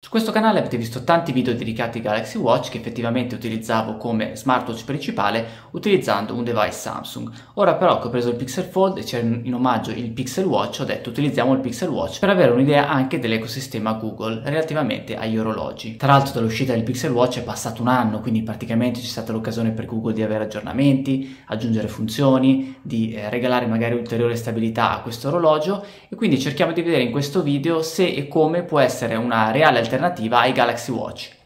Su questo canale avete visto tanti video dedicati ai Galaxy Watch che effettivamente utilizzavo come smartwatch principale utilizzando un device Samsung. Ora però che ho preso il Pixel Fold e c'era in omaggio il Pixel Watch ho detto utilizziamo il Pixel Watch per avere un'idea anche dell'ecosistema Google relativamente agli orologi. Tra l'altro dall'uscita del Pixel Watch è passato un anno quindi praticamente c'è stata l'occasione per Google di avere aggiornamenti, aggiungere funzioni, di eh, regalare magari ulteriore stabilità a questo orologio e quindi cerchiamo di vedere in questo video se e come può essere una reale alternativa ai Galaxy Watch.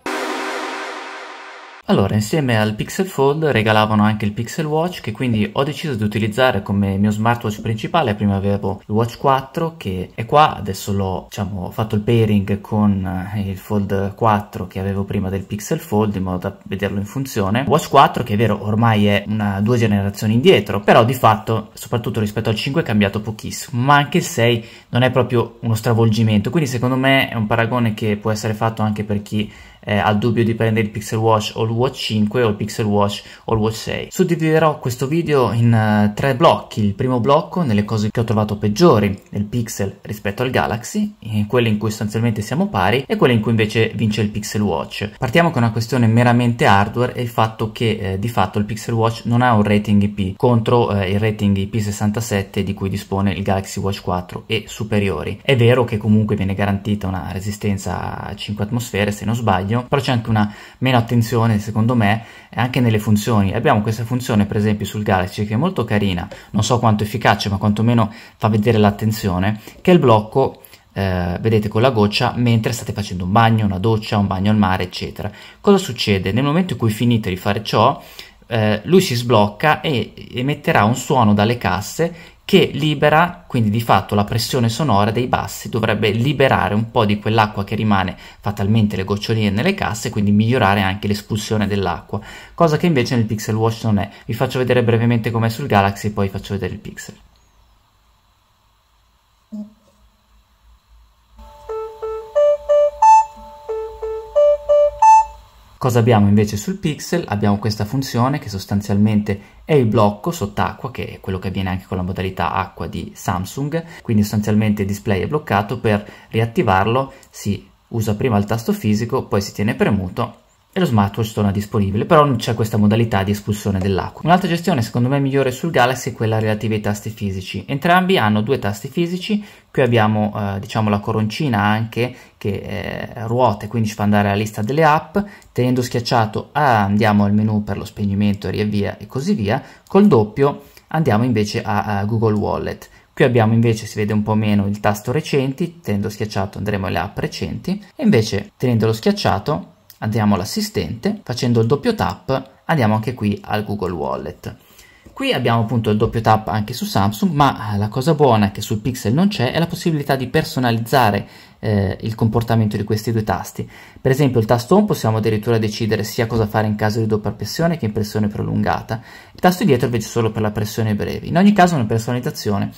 Allora, insieme al Pixel Fold regalavano anche il Pixel Watch che quindi ho deciso di utilizzare come mio smartwatch principale, prima avevo il Watch 4 che è qua, adesso l'ho diciamo, fatto il pairing con eh, il Fold 4 che avevo prima del Pixel Fold in modo da vederlo in funzione. Watch 4 che è vero ormai è una, due generazioni indietro, però di fatto soprattutto rispetto al 5 è cambiato pochissimo, ma anche il 6 non è proprio uno stravolgimento, quindi secondo me è un paragone che può essere fatto anche per chi eh, al dubbio di prendere il Pixel Watch o il Watch 5 o il Pixel Watch o il Watch 6. Suddividerò questo video in uh, tre blocchi, il primo blocco nelle cose che ho trovato peggiori nel Pixel rispetto al Galaxy, in eh, quelle in cui sostanzialmente siamo pari e quelle in cui invece vince il Pixel Watch. Partiamo con una questione meramente hardware e il fatto che eh, di fatto il Pixel Watch non ha un rating IP contro eh, il rating IP67 di cui dispone il Galaxy Watch 4 e superiori. È vero che comunque viene garantita una resistenza a 5 atmosfere se non sbaglio guadagno, però c'è anche una meno attenzione, secondo me, eh, anche nelle funzioni. Abbiamo questa funzione, per esempio, sul Galaxy che è molto carina, non so quanto efficace, ma quantomeno fa vedere l'attenzione, che è il blocco eh, vedete con la goccia mentre state facendo un bagno, una doccia, un bagno al mare, eccetera. Cosa succede? Nel momento in cui finite di fare ciò, eh, lui si sblocca e emetterà un suono dalle casse che libera, quindi di fatto la pressione sonora dei bassi dovrebbe liberare un po' di quell'acqua che rimane fatalmente le goccioline nelle casse, quindi migliorare anche l'espulsione dell'acqua, cosa che invece nel Pixel Watch non è. Vi faccio vedere brevemente com'è sul Galaxy e poi faccio vedere il Pixel. Cosa abbiamo invece sul pixel? Abbiamo questa funzione che sostanzialmente è il blocco sott'acqua, che è quello che avviene anche con la modalità acqua di Samsung, quindi sostanzialmente il display è bloccato, per riattivarlo si usa prima il tasto fisico, poi si tiene premuto e lo smartwatch torna disponibile, però non c'è questa modalità di espulsione dell'acqua. Un'altra gestione secondo me migliore sul Galaxy è quella relativa ai tasti fisici. Entrambi hanno due tasti fisici, qui abbiamo eh, diciamo la coroncina anche che eh, ruota e quindi ci fa andare alla lista delle app, tenendo schiacciato ah, andiamo al menu per lo spegnimento riavvia e così via, col doppio andiamo invece a, a Google Wallet. Qui abbiamo invece, si vede un po' meno il tasto recenti, tenendo schiacciato andremo alle app recenti, e invece tenendolo schiacciato andiamo all'assistente, facendo il doppio tap andiamo anche qui al Google Wallet. Qui abbiamo appunto il doppio tap anche su Samsung, ma la cosa buona che sul Pixel non c'è è la possibilità di personalizzare eh, il comportamento di questi due tasti. Per esempio il tasto home possiamo addirittura decidere sia cosa fare in caso di doppia pressione che in pressione prolungata. Il tasto dietro invece solo per la pressione breve. In ogni caso una personalizzazione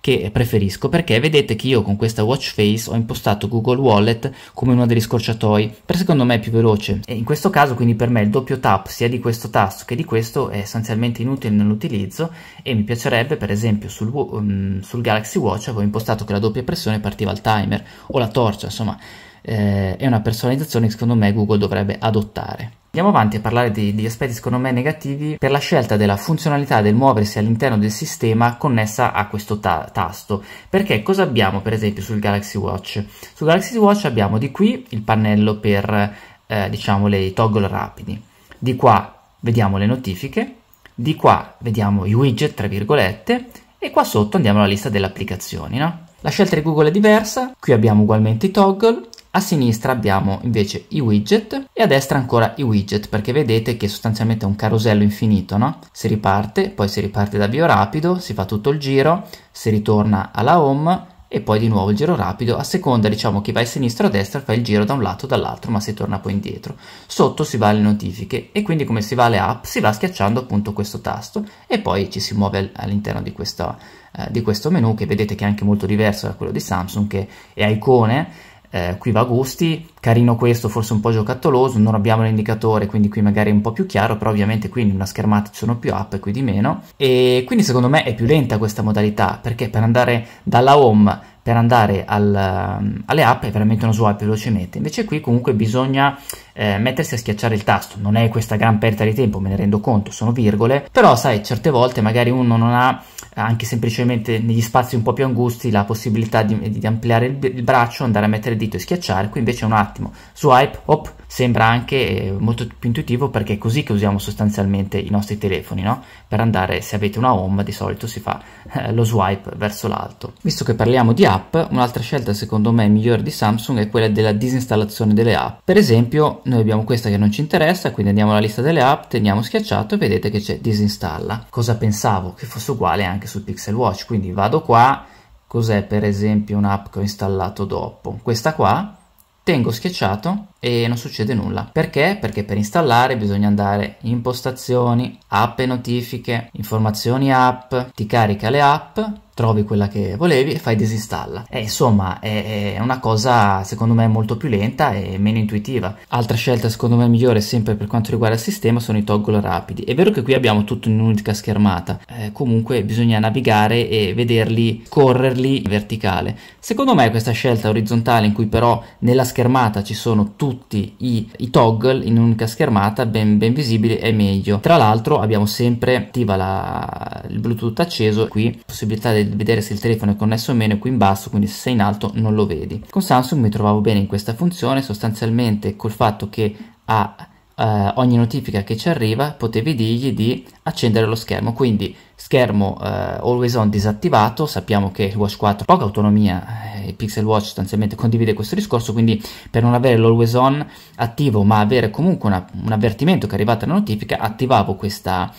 che preferisco perché vedete che io con questa watch face ho impostato Google Wallet come uno degli scorciatoi per secondo me è più veloce e in questo caso quindi per me il doppio tap sia di questo tasto che di questo è essenzialmente inutile nell'utilizzo e mi piacerebbe per esempio sul, um, sul Galaxy Watch avevo impostato che la doppia pressione partiva il timer o la torcia insomma eh, è una personalizzazione che secondo me Google dovrebbe adottare. Andiamo avanti a parlare degli aspetti secondo me negativi per la scelta della funzionalità del muoversi all'interno del sistema connessa a questo ta tasto. Perché cosa abbiamo per esempio sul Galaxy Watch? Sul Galaxy Watch abbiamo di qui il pannello per eh, diciamo i toggle rapidi, di qua vediamo le notifiche, di qua vediamo i widget tra virgolette e qua sotto andiamo alla lista delle applicazioni. No? La scelta di Google è diversa, qui abbiamo ugualmente i toggle, a sinistra abbiamo invece i widget e a destra ancora i widget perché vedete che sostanzialmente è un carosello infinito, no? Si riparte, poi si riparte da bio rapido, si fa tutto il giro, si ritorna alla home e poi di nuovo il giro rapido, a seconda diciamo che va a sinistra o a destra fa il giro da un lato o dall'altro ma si torna poi indietro. Sotto si va alle notifiche e quindi come si va alle app si va schiacciando appunto questo tasto e poi ci si muove all'interno di, eh, di questo menu che vedete che è anche molto diverso da quello di Samsung che è a icone eh, qui va a gusti, carino questo, forse un po' giocattoloso, non abbiamo l'indicatore, quindi qui magari è un po' più chiaro, però ovviamente qui in una schermata ci sono più app e qui di meno. E quindi secondo me è più lenta questa modalità, perché per andare dalla home, per andare al, alle app è veramente uno swipe velocemente, invece qui comunque bisogna eh, mettersi a schiacciare il tasto, non è questa gran perdita di tempo, me ne rendo conto, sono virgole, però sai, certe volte magari uno non ha anche semplicemente negli spazi un po' più angusti la possibilità di, di ampliare il, il, braccio, andare a mettere il dito e schiacciare, qui invece un attimo, swipe, hop, sembra anche eh, molto più intuitivo perché è così che usiamo sostanzialmente i nostri telefoni, no? Per andare, se avete una home di solito si fa eh, lo swipe verso l'alto. Visto che parliamo di app, un'altra scelta secondo me migliore di Samsung è quella della disinstallazione delle app. Per esempio, noi abbiamo questa che non ci interessa, quindi andiamo alla lista delle app, teniamo schiacciato e vedete che c'è disinstalla. Cosa pensavo che fosse uguale anche anche sul Pixel Watch, quindi vado qua, cos'è per esempio un'app che ho installato dopo? Questa qua, tengo schiacciato e non succede nulla. Perché? Perché per installare bisogna andare in impostazioni, app e notifiche, informazioni app, ti carica le app, trovi quella che volevi e fai disinstalla. E insomma è, è, una cosa secondo me molto più lenta e meno intuitiva. Altra scelta secondo me migliore sempre per quanto riguarda il sistema sono i toggle rapidi. È vero che qui abbiamo tutto in un'unica schermata, eh, comunque bisogna navigare e vederli, correrli in verticale. Secondo me questa scelta orizzontale in cui però nella schermata ci sono tutti tutti i, i toggle in un'unica schermata ben, ben visibili è meglio tra l'altro abbiamo sempre attiva la, il bluetooth acceso qui possibilità di vedere se il telefono è connesso o meno qui in basso quindi se sei in alto non lo vedi con Samsung mi trovavo bene in questa funzione sostanzialmente col fatto che ha Uh, eh, ogni notifica che ci arriva potevi dirgli di accendere lo schermo quindi schermo uh, always on disattivato sappiamo che il watch 4 ha poca autonomia eh, Pixel Watch sostanzialmente condivide questo discorso, quindi per non avere l'always on attivo ma avere comunque una, un avvertimento che è arrivata la notifica attivavo questa,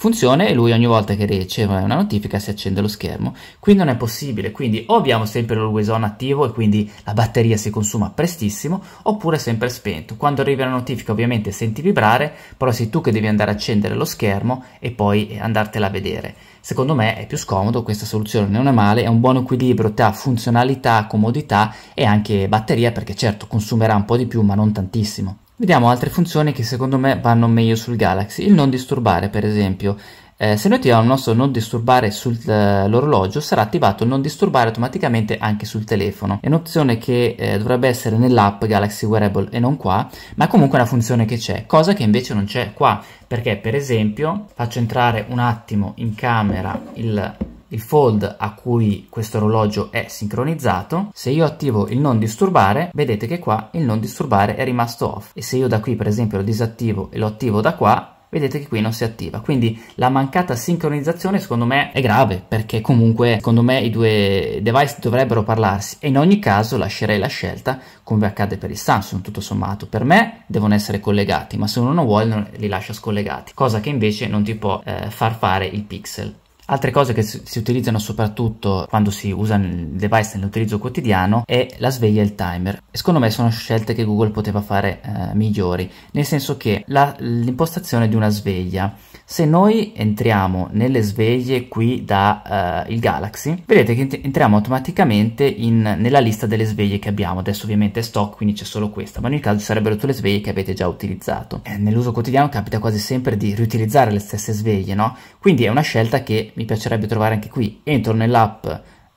funzione e lui ogni volta che riceve una notifica si accende lo schermo. Qui non è possibile, quindi o abbiamo sempre l'always on attivo e quindi la batteria si consuma prestissimo, oppure sempre spento. Quando arriva la notifica ovviamente senti vibrare, però sei tu che devi andare a accendere lo schermo e poi eh, andartela a vedere. Secondo me è più scomodo, questa soluzione non è male, è un buon equilibrio tra funzionalità, comodità e anche batteria perché certo consumerà un po' di più ma non tantissimo. Vediamo altre funzioni che secondo me vanno meglio sul Galaxy, il non disturbare per esempio. Eh, se noi attiviamo il nostro non disturbare sull'orologio eh, sarà attivato il non disturbare automaticamente anche sul telefono. È un'opzione che eh, dovrebbe essere nell'app Galaxy Wearable e non qua, ma comunque è una funzione che c'è, cosa che invece non c'è qua, perché per esempio faccio entrare un attimo in camera il il fold a cui questo orologio è sincronizzato. Se io attivo il non disturbare, vedete che qua il non disturbare è rimasto off. E se io da qui per esempio lo disattivo e lo attivo da qua, vedete che qui non si attiva quindi la mancata sincronizzazione secondo me è grave perché comunque secondo me i due device dovrebbero parlarsi e in ogni caso lascerei la scelta come accade per il Samsung tutto sommato per me devono essere collegati ma se uno non vuole li lascia scollegati cosa che invece non ti può eh, far fare il Pixel Altre cose che si utilizzano soprattutto quando si usa il device nell'utilizzo quotidiano è la sveglia e il timer. Secondo me sono scelte che Google poteva fare eh, migliori, nel senso che l'impostazione di una sveglia, se noi entriamo nelle sveglie qui da eh, il Galaxy, vedete che entriamo automaticamente in, nella lista delle sveglie che abbiamo. Adesso ovviamente è stock, quindi c'è solo questa, ma nel caso ci sarebbero tutte le sveglie che avete già utilizzato. Eh, nell'uso quotidiano capita quasi sempre di riutilizzare le stesse sveglie, no? Quindi è una scelta che mi piacerebbe trovare anche qui, entro nell'app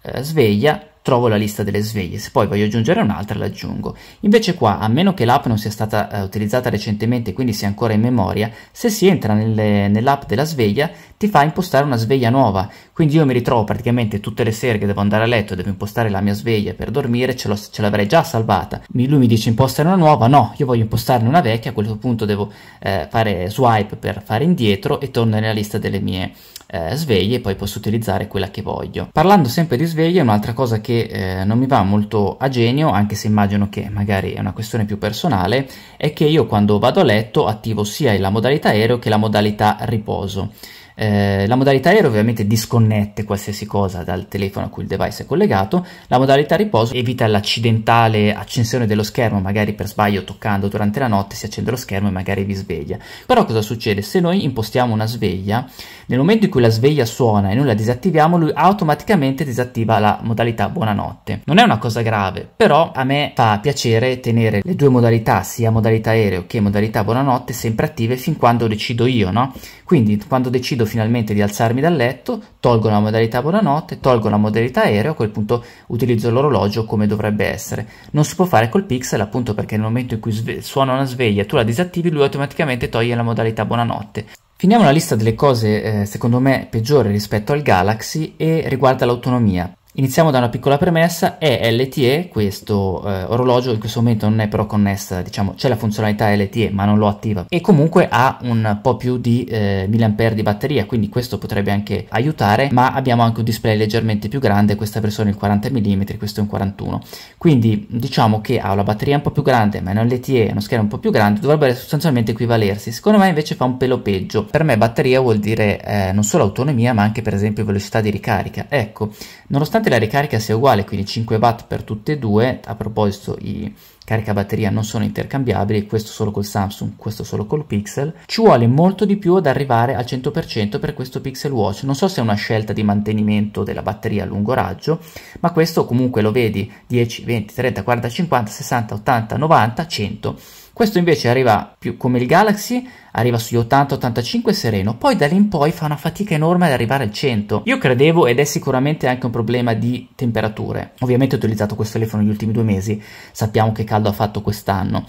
eh, sveglia trovo la lista delle sveglie, se poi voglio aggiungere un'altra l'aggiungo. Invece qua, a meno che l'app non sia stata eh, utilizzata recentemente, quindi sia ancora in memoria, se si entra nelle, nell'app della sveglia ti fa impostare una sveglia nuova, quindi io mi ritrovo praticamente tutte le sere che devo andare a letto, devo impostare la mia sveglia per dormire, ce, ce l'avrei già salvata. Mi, lui mi dice impostare una nuova, no, io voglio impostarne una vecchia, a questo punto devo eh, fare swipe per fare indietro e torno nella lista delle mie eh, sveglie e poi posso utilizzare quella che voglio. Parlando sempre di sveglie, un'altra cosa che che eh, non mi va molto a genio, anche se immagino che magari è una questione più personale, è che io quando vado a letto attivo sia la modalità aereo che la modalità riposo. Eh, la modalità aereo ovviamente disconnette qualsiasi cosa dal telefono a cui il device è collegato, la modalità riposo evita l'accidentale accensione dello schermo, magari per sbaglio toccando durante la notte si accende lo schermo e magari vi sveglia. Però cosa succede? Se noi impostiamo una sveglia, nel momento in cui la sveglia suona e noi la disattiviamo, lui automaticamente disattiva la modalità buonanotte. Non è una cosa grave, però a me fa piacere tenere le due modalità, sia modalità aereo che modalità buonanotte, sempre attive fin quando decido io, no? Quindi quando decido decido finalmente di alzarmi dal letto, tolgo la modalità buonanotte, tolgo la modalità aereo, a quel punto utilizzo l'orologio come dovrebbe essere. Non si può fare col pixel appunto perché nel momento in cui suona una sveglia tu la disattivi lui automaticamente toglie la modalità buonanotte. Finiamo la lista delle cose eh, secondo me peggiori rispetto al Galaxy e riguarda l'autonomia. Iniziamo da una piccola premessa, è LTE, questo eh, orologio in questo momento non è però connessa, diciamo c'è la funzionalità LTE ma non lo attiva e comunque ha un po' più di eh, mAh di batteria quindi questo potrebbe anche aiutare ma abbiamo anche un display leggermente più grande, questa versione è il 40 mm, questo è un 41 quindi diciamo che ha una batteria un po' più grande ma è un LTE, uno schermo un po' più grande dovrebbe sostanzialmente equivalersi, secondo me invece fa un pelo peggio, per me batteria vuol dire eh, non solo autonomia ma anche per esempio velocità di ricarica, ecco nonostante nonostante la ricarica sia uguale, quindi 5 watt per tutte e due, a proposito i caricabatteria non sono intercambiabili, questo solo col Samsung, questo solo col Pixel, ci vuole molto di più ad arrivare al 100% per questo Pixel Watch, non so se è una scelta di mantenimento della batteria a lungo raggio, ma questo comunque lo vedi 10, 20, 30, 40, 50, 60, 80, 90, 100 questo invece arriva più come il Galaxy, arriva sugli 80-85 sereno, poi da lì in poi fa una fatica enorme ad arrivare al 100. Io credevo, ed è sicuramente anche un problema di temperature, ovviamente ho utilizzato questo telefono negli ultimi due mesi, sappiamo che caldo ha fatto quest'anno,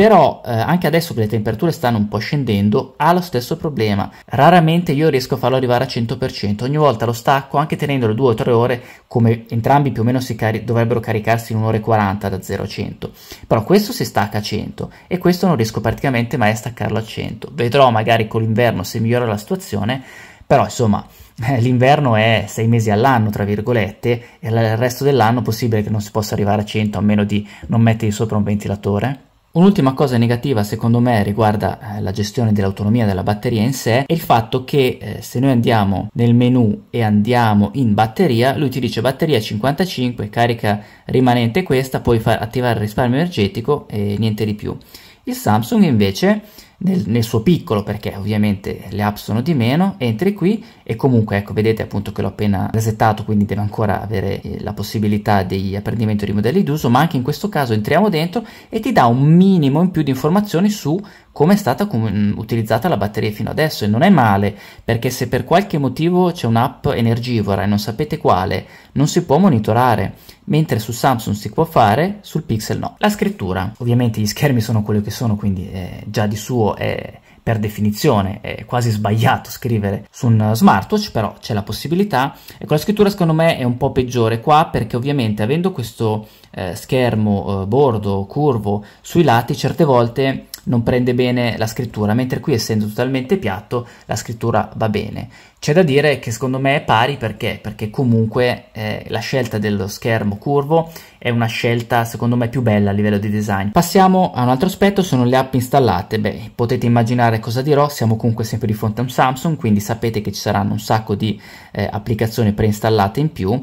però eh, anche adesso che le temperature stanno un po' scendendo ha lo stesso problema raramente io riesco a farlo arrivare a 100% ogni volta lo stacco anche tenendolo 2 o 3 ore come entrambi più o meno si cari dovrebbero caricarsi in 1 ora e 40 da 0 a 100 però questo si stacca a 100 e questo non riesco praticamente mai a staccarlo a 100 vedrò magari con l'inverno se migliora la situazione però insomma eh, l'inverno è 6 mesi all'anno, tra virgolette, e il resto dell'anno è possibile che non si possa arrivare a 100 a meno di non mettere sopra un ventilatore? Un'ultima cosa negativa secondo me riguarda eh, la gestione dell'autonomia della batteria in sé è il fatto che eh, se noi andiamo nel menu e andiamo in batteria, lui ti dice batteria 55, carica rimanente questa, puoi far attivare il risparmio energetico e niente di più. Il Samsung invece nel, nel, suo piccolo perché ovviamente le app sono di meno, entri qui e comunque ecco vedete appunto che l'ho appena resettato quindi deve ancora avere eh, la possibilità di apprendimento di modelli d'uso ma anche in questo caso entriamo dentro e ti dà un minimo in più di informazioni su come è stata com mm, utilizzata la batteria fino adesso e non è male perché se per qualche motivo c'è un'app energivora e non sapete quale non si può monitorare mentre su Samsung si può fare sul Pixel no la scrittura ovviamente gli schermi sono quello che sono quindi eh, già di suo è per definizione è quasi sbagliato scrivere su un eh, smartwatch, però c'è la possibilità. E con la scrittura secondo me è un po' peggiore qua perché ovviamente avendo questo eh, schermo eh, bordo curvo sui lati certe volte non prende bene la scrittura, mentre qui essendo totalmente piatto la scrittura va bene. C'è da dire che secondo me è pari perché? Perché comunque eh, la scelta dello schermo curvo è una scelta secondo me più bella a livello di design. Passiamo a un altro aspetto, sono le app installate. Beh, potete immaginare cosa dirò, siamo comunque sempre di fronte a un Samsung, quindi sapete che ci saranno un sacco di eh, applicazioni preinstallate in più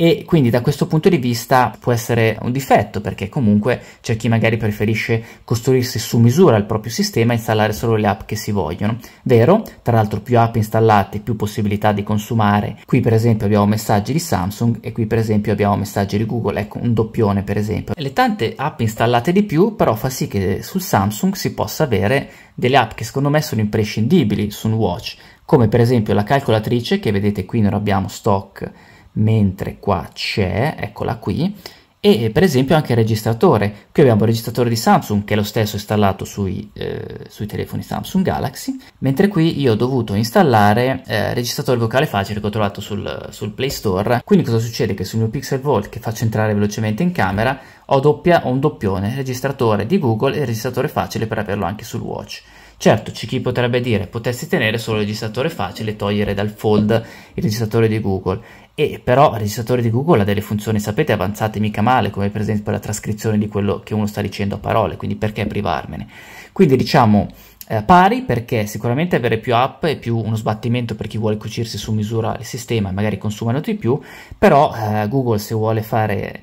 e quindi da questo punto di vista può essere un difetto perché comunque c'è chi magari preferisce costruirsi su misura il proprio sistema e installare solo le app che si vogliono. Vero, tra l'altro più app installate più possibilità di consumare. Qui per esempio abbiamo messaggi di Samsung e qui per esempio abbiamo messaggi di Google, ecco un doppione per esempio. Le tante app installate di più però fa sì che sul Samsung si possa avere delle app che secondo me sono imprescindibili su un watch, come per esempio la calcolatrice che vedete qui non abbiamo stock mentre qua c'è, eccola qui, e per esempio anche il registratore. Qui abbiamo il registratore di Samsung che è lo stesso installato sui, eh, sui telefoni Samsung Galaxy, mentre qui io ho dovuto installare eh, registratore vocale facile che ho trovato sul, sul, Play Store. Quindi cosa succede? Che sul mio Pixel Vault che faccio entrare velocemente in camera ho, doppia, ho un doppione registratore di Google e registratore facile per averlo anche sul Watch. Certo, c'è chi potrebbe dire potessi tenere solo il registratore facile e togliere dal fold il registratore di Google. E però il registratore di Google ha delle funzioni, sapete, avanzate mica male, come per esempio la trascrizione di quello che uno sta dicendo a parole, quindi perché privarmene? Quindi diciamo eh, pari perché sicuramente avere più app è più uno sbattimento per chi vuole cucirsi su misura il sistema, e magari consumano di più, però eh, Google se vuole fare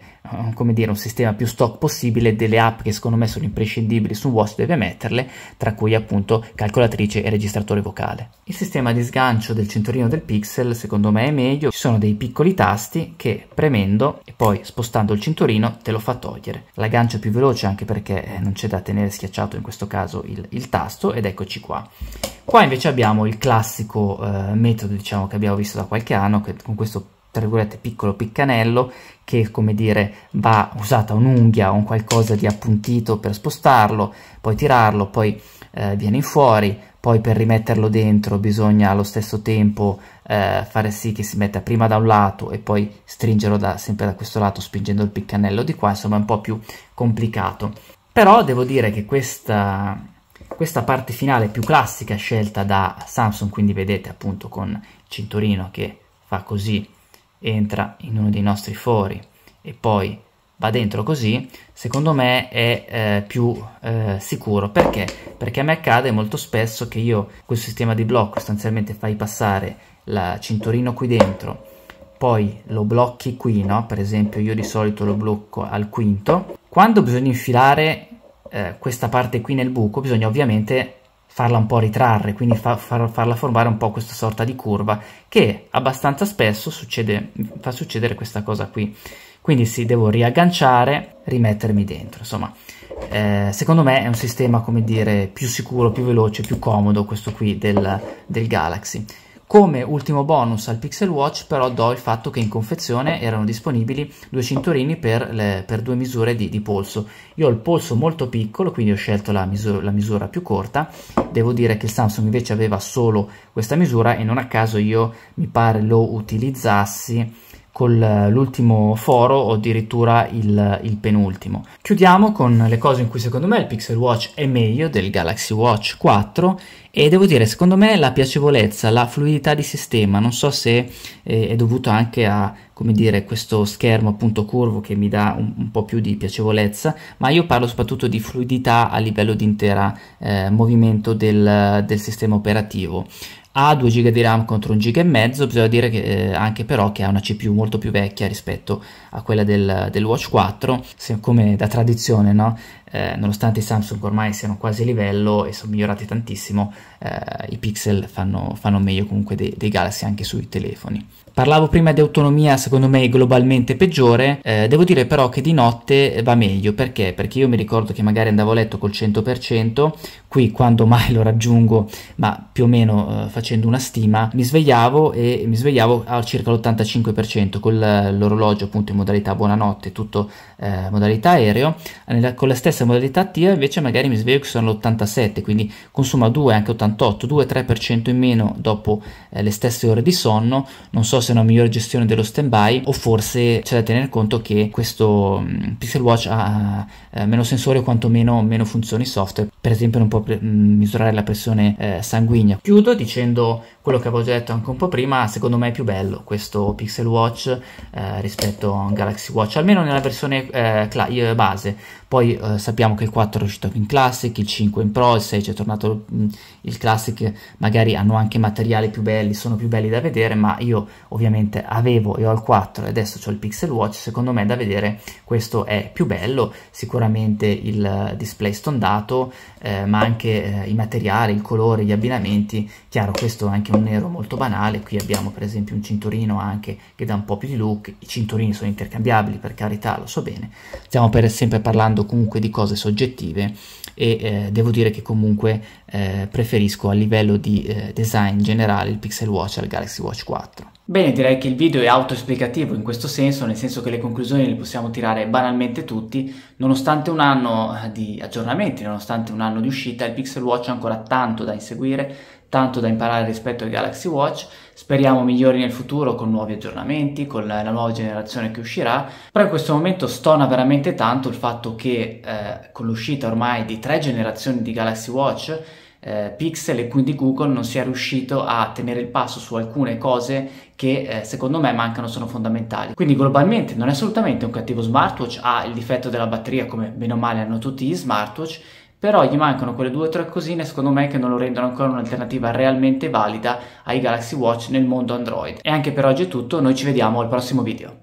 eh, come dire, un sistema più stock possibile delle app che secondo me sono imprescindibili su Watch deve metterle, tra cui appunto calcolatrice e registratore vocale. Il sistema di sgancio del cinturino del Pixel secondo me è meglio, ci sono dei piccoli tasti che premendo e poi spostando il cinturino te lo fa togliere. L'aggancio è più veloce anche perché eh, non c'è da tenere schiacciato in questo caso il, il tasto ed eccoci qua. Qua invece abbiamo il classico eh, metodo diciamo, che abbiamo visto da qualche anno che con questo tra virgolette piccolo piccanello che come dire va usata un'unghia o un qualcosa di appuntito per spostarlo, poi tirarlo, poi eh, viene fuori, poi per rimetterlo dentro bisogna allo stesso tempo eh, fare sì che si metta prima da un lato e poi stringerlo da, sempre da questo lato spingendo il piccanello di qua, insomma è un po' più complicato. Però devo dire che questa, questa parte finale più classica scelta da Samsung, quindi vedete appunto con il cinturino che fa così entra in uno dei nostri fori e poi va dentro così, secondo me è eh, più eh, sicuro. Perché? Perché a me accade molto spesso che io quel sistema di blocco sostanzialmente fai passare il cinturino qui dentro, poi lo blocchi qui, no? Per esempio io di solito lo blocco al quinto. Quando bisogna infilare eh, questa parte qui nel buco bisogna ovviamente farla un po' ritrarre, quindi fa, far, farla formare un po' questa sorta di curva che abbastanza spesso succede, fa succedere questa cosa qui. Quindi sì, devo riagganciare, rimettermi dentro, insomma. Eh, secondo me è un sistema, come dire, più sicuro, più veloce, più comodo questo qui del, del Galaxy. Come ultimo bonus al Pixel Watch però do il fatto che in confezione erano disponibili due cinturini per, le, per due misure di, di, polso. Io ho il polso molto piccolo, quindi ho scelto la misura, la misura più corta. Devo dire che il Samsung invece aveva solo questa misura e non a caso io mi pare lo utilizzassi con l'ultimo foro o addirittura il, il, penultimo. Chiudiamo con le cose in cui secondo me il Pixel Watch è meglio del Galaxy Watch 4 e devo dire secondo me la piacevolezza, la fluidità di sistema, non so se eh, è dovuto anche a come dire questo schermo appunto curvo che mi dà un, un po' più di piacevolezza, ma io parlo soprattutto di fluidità a livello di intera eh, movimento del, del sistema operativo ha 2 GB di RAM contro 1 GB e mezzo, bisogna dire che, eh, anche però che ha una CPU molto più vecchia rispetto a quella del, del Watch 4, se, come da tradizione, no? eh, nonostante i Samsung ormai siano quasi a livello e sono migliorati tantissimo, eh, i pixel fanno, fanno meglio comunque dei, dei Galaxy anche sui telefoni. Parlavo prima di autonomia, secondo me globalmente peggiore, eh, devo dire però che di notte va meglio, perché? Perché io mi ricordo che magari andavo a letto col 100%, qui quando mai lo raggiungo, ma più o meno eh, facendo una stima, mi svegliavo e mi svegliavo a circa l'85% con eh, l'orologio appunto in modalità buonanotte, tutto eh, modalità aereo, nella, con la stessa modalità attiva invece magari mi sveglio che sono all'87, quindi consuma 2, anche 88, 2-3% in meno dopo eh, le stesse ore di sonno, non so se è una migliore gestione dello stand-by o forse c'è da tenere conto che questo mh, mm, Pixel Watch ha eh, meno sensori o quantomeno meno funzioni software, per esempio non può pre- mm, misurare la pressione eh, sanguigna. Chiudo dicendo quello che avevo già detto anche un po' prima, secondo me è più bello questo Pixel Watch eh, rispetto a un Galaxy Watch, almeno nella versione eh, eh base. Poi eh, sappiamo che il 4 è uscito in Classic, il 5 in Pro, il 6 è tornato mh, mm, il Classic, magari hanno anche materiali più belli, sono più belli da vedere, ma io ovviamente avevo e ho il 4 e adesso ho il Pixel Watch, secondo me da vedere questo è più bello, sicuramente il eh, display stondato, eh, ma anche eh, i materiali, il colore, gli abbinamenti, chiaro questo è anche un nero molto banale, qui abbiamo per esempio un cinturino anche che dà un po' più di look, i cinturini sono intercambiabili per carità, lo so bene, stiamo per sempre parlando comunque di cose soggettive e eh, devo dire che comunque eh, preferisco a livello di eh, design generale il Pixel Watch al Galaxy Watch 4. Bene, direi che il video è autoesplicativo in questo senso, nel senso che le conclusioni le possiamo tirare banalmente tutti. Nonostante un anno eh, di aggiornamenti, nonostante un anno di uscita, il Pixel Watch ha ancora tanto da inseguire, tanto da imparare rispetto al Galaxy Watch. Speriamo migliori nel futuro con nuovi aggiornamenti, con la, nuova generazione che uscirà. Però in questo momento stona veramente tanto il fatto che eh, con l'uscita ormai di tre generazioni di Galaxy Watch eh, pixel e quindi Google non sia riuscito a tenere il passo su alcune cose che eh, secondo me mancano sono fondamentali. Quindi globalmente non è assolutamente un cattivo smartwatch, ha il difetto della batteria come bene o male hanno tutti gli smartwatch, però gli mancano quelle due o tre cosine secondo me che non lo rendono ancora un'alternativa realmente valida ai Galaxy Watch nel mondo Android. E anche per oggi è tutto, noi ci vediamo al prossimo video.